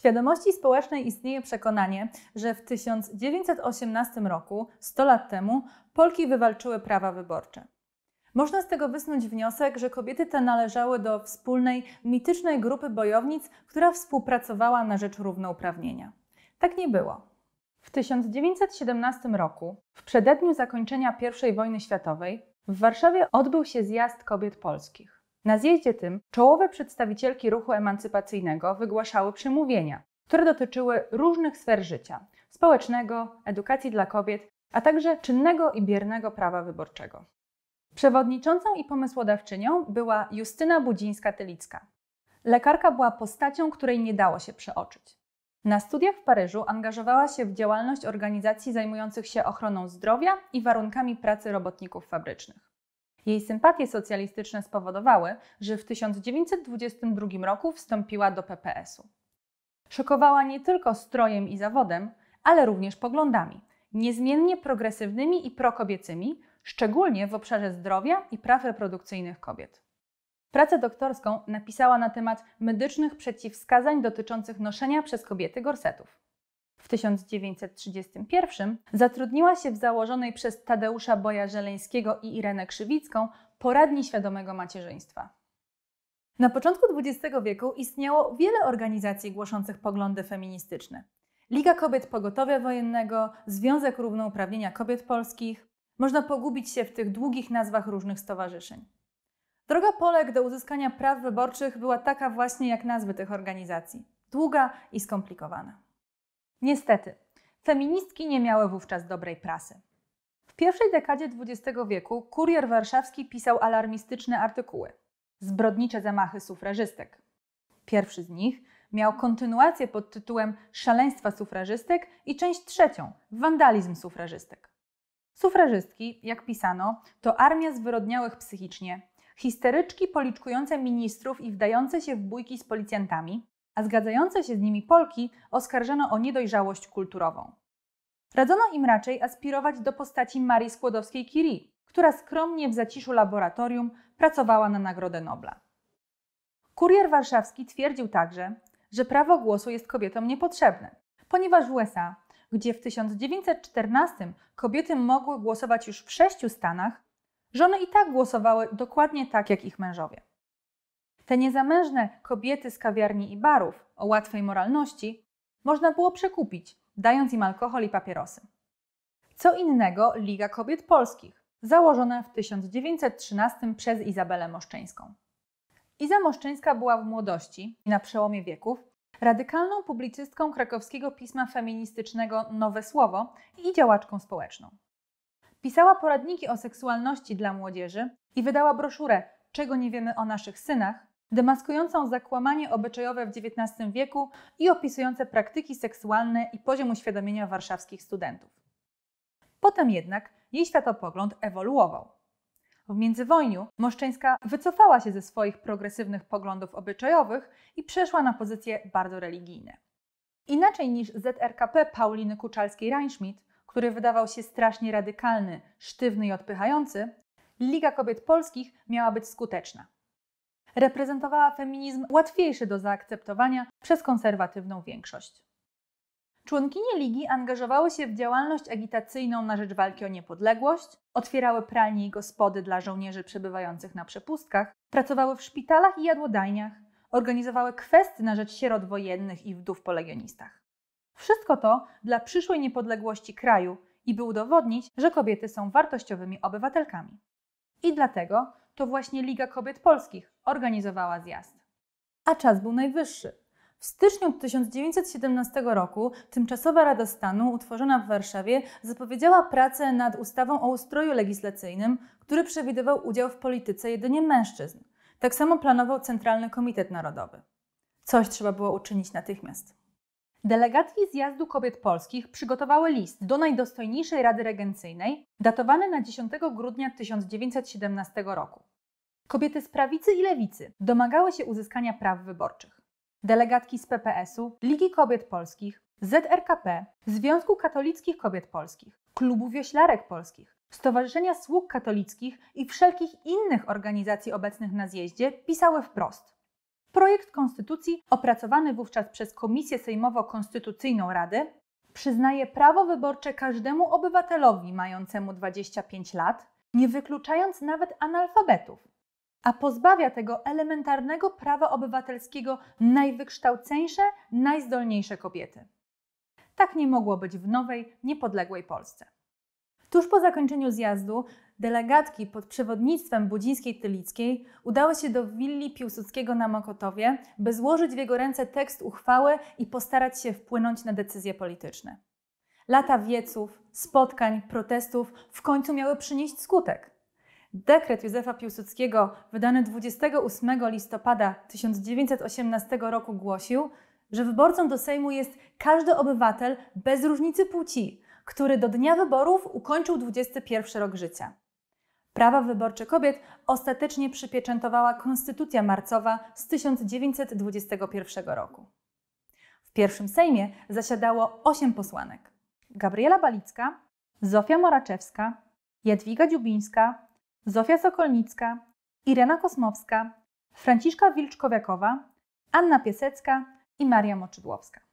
świadomości społecznej istnieje przekonanie, że w 1918 roku, 100 lat temu, Polki wywalczyły prawa wyborcze. Można z tego wysnuć wniosek, że kobiety te należały do wspólnej, mitycznej grupy bojownic, która współpracowała na rzecz równouprawnienia. Tak nie było. W 1917 roku, w przededniu zakończenia I wojny światowej, w Warszawie odbył się zjazd kobiet polskich. Na zjeździe tym czołowe przedstawicielki ruchu emancypacyjnego wygłaszały przemówienia, które dotyczyły różnych sfer życia społecznego, edukacji dla kobiet, a także czynnego i biernego prawa wyborczego. Przewodniczącą i pomysłodawczynią była Justyna Budzińska-Tylicka. Lekarka była postacią, której nie dało się przeoczyć. Na studiach w Paryżu angażowała się w działalność organizacji zajmujących się ochroną zdrowia i warunkami pracy robotników fabrycznych. Jej sympatie socjalistyczne spowodowały, że w 1922 roku wstąpiła do PPS-u. Szokowała nie tylko strojem i zawodem, ale również poglądami, niezmiennie progresywnymi i prokobiecymi, szczególnie w obszarze zdrowia i praw reprodukcyjnych kobiet. Pracę doktorską napisała na temat medycznych przeciwwskazań dotyczących noszenia przez kobiety gorsetów w 1931 zatrudniła się w założonej przez Tadeusza Boja Żeleńskiego i Irenę Krzywicką poradni świadomego macierzyństwa. Na początku XX wieku istniało wiele organizacji głoszących poglądy feministyczne. Liga Kobiet Pogotowia Wojennego, Związek Równouprawnienia Kobiet Polskich. Można pogubić się w tych długich nazwach różnych stowarzyszeń. Droga Polek do uzyskania praw wyborczych była taka właśnie jak nazwy tych organizacji długa i skomplikowana. Niestety, feministki nie miały wówczas dobrej prasy. W pierwszej dekadzie XX wieku kurier warszawski pisał alarmistyczne artykuły. Zbrodnicze zamachy sufrażystek. Pierwszy z nich miał kontynuację pod tytułem Szaleństwa sufrażystek i część trzecią Wandalizm sufrażystek. Sufrażystki, jak pisano, to armia zwyrodniałych psychicznie, histeryczki policzkujące ministrów i wdające się w bójki z policjantami, a zgadzające się z nimi Polki oskarżano o niedojrzałość kulturową. Radzono im raczej aspirować do postaci Marii Skłodowskiej-Curie, która skromnie w zaciszu laboratorium pracowała na Nagrodę Nobla. Kurier warszawski twierdził także, że prawo głosu jest kobietom niepotrzebne, ponieważ w USA, gdzie w 1914 kobiety mogły głosować już w sześciu stanach, żony i tak głosowały dokładnie tak jak ich mężowie. Te niezamężne kobiety z kawiarni i barów o łatwej moralności można było przekupić, dając im alkohol i papierosy. Co innego Liga Kobiet Polskich, założona w 1913 przez Izabelę Moszczyńską. Iza Moszczyńska była w młodości, na przełomie wieków, radykalną publicystką krakowskiego pisma feministycznego Nowe Słowo i działaczką społeczną. Pisała poradniki o seksualności dla młodzieży i wydała broszurę Czego nie wiemy o naszych synach, demaskującą zakłamanie obyczajowe w XIX wieku i opisujące praktyki seksualne i poziom uświadomienia warszawskich studentów. Potem jednak jej światopogląd ewoluował. W międzywojniu Moszczyńska wycofała się ze swoich progresywnych poglądów obyczajowych i przeszła na pozycje bardzo religijne. Inaczej niż ZRKP Pauliny Kuczalskiej-Reinschmidt, który wydawał się strasznie radykalny, sztywny i odpychający, Liga Kobiet Polskich miała być skuteczna reprezentowała feminizm łatwiejszy do zaakceptowania przez konserwatywną większość. Członkinie Ligi angażowały się w działalność agitacyjną na rzecz walki o niepodległość, otwierały pralnie i gospody dla żołnierzy przebywających na przepustkach, pracowały w szpitalach i jadłodajniach, organizowały kwesty na rzecz sierot wojennych i wdów po legionistach. Wszystko to dla przyszłej niepodległości kraju i by udowodnić, że kobiety są wartościowymi obywatelkami. I dlatego to właśnie Liga Kobiet Polskich organizowała zjazd. A czas był najwyższy. W styczniu 1917 roku Tymczasowa Rada Stanu, utworzona w Warszawie, zapowiedziała pracę nad ustawą o ustroju legislacyjnym, który przewidywał udział w polityce jedynie mężczyzn. Tak samo planował Centralny Komitet Narodowy. Coś trzeba było uczynić natychmiast. Delegatki Zjazdu Kobiet Polskich przygotowały list do najdostojniejszej Rady Regencyjnej, datowany na 10 grudnia 1917 roku. Kobiety z prawicy i lewicy domagały się uzyskania praw wyborczych. Delegatki z PPS-u, Ligi Kobiet Polskich, ZRKP, Związku Katolickich Kobiet Polskich, Klubu Wioślarek Polskich, Stowarzyszenia Sług Katolickich i wszelkich innych organizacji obecnych na zjeździe pisały wprost. Projekt konstytucji, opracowany wówczas przez Komisję Sejmowo-Konstytucyjną Rady, przyznaje prawo wyborcze każdemu obywatelowi mającemu 25 lat, nie wykluczając nawet analfabetów a pozbawia tego elementarnego prawa obywatelskiego najwykształceńsze, najzdolniejsze kobiety. Tak nie mogło być w nowej, niepodległej Polsce. Tuż po zakończeniu zjazdu delegatki pod przewodnictwem Budzińskiej Tylickiej udały się do willi Piłsudskiego na Mokotowie, by złożyć w jego ręce tekst uchwały i postarać się wpłynąć na decyzje polityczne. Lata wieców, spotkań, protestów w końcu miały przynieść skutek. Dekret Józefa Piłsudskiego, wydany 28 listopada 1918 roku, głosił, że wyborcą do Sejmu jest każdy obywatel bez różnicy płci, który do dnia wyborów ukończył 21 rok życia. Prawa wyborcze kobiet ostatecznie przypieczętowała Konstytucja Marcowa z 1921 roku. W pierwszym Sejmie zasiadało 8 posłanek: Gabriela Balicka, Zofia Moraczewska, Jadwiga Dziubińska, Zofia Sokolnicka, Irena Kosmowska, Franciszka Wilczkowiakowa, Anna Piesecka i Maria Moczydłowska.